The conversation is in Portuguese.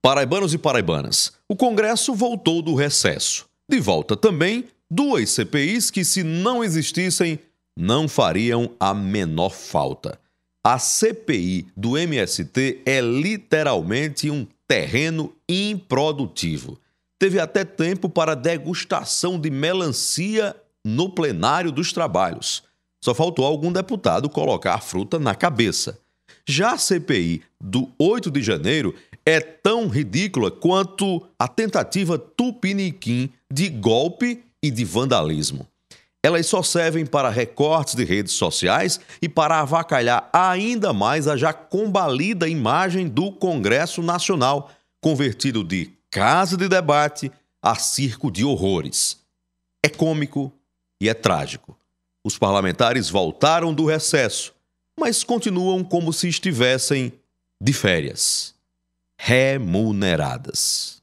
Paraibanos e paraibanas, o Congresso voltou do recesso. De volta também duas CPIs que, se não existissem, não fariam a menor falta. A CPI do MST é literalmente um terreno improdutivo. Teve até tempo para degustação de melancia no plenário dos trabalhos. Só faltou algum deputado colocar a fruta na cabeça. Já a CPI do 8 de janeiro é tão ridícula quanto a tentativa tupiniquim de golpe e de vandalismo. Elas só servem para recortes de redes sociais e para avacalhar ainda mais a já combalida imagem do Congresso Nacional, convertido de casa de debate a circo de horrores. É cômico e é trágico. Os parlamentares voltaram do recesso mas continuam como se estivessem de férias, remuneradas.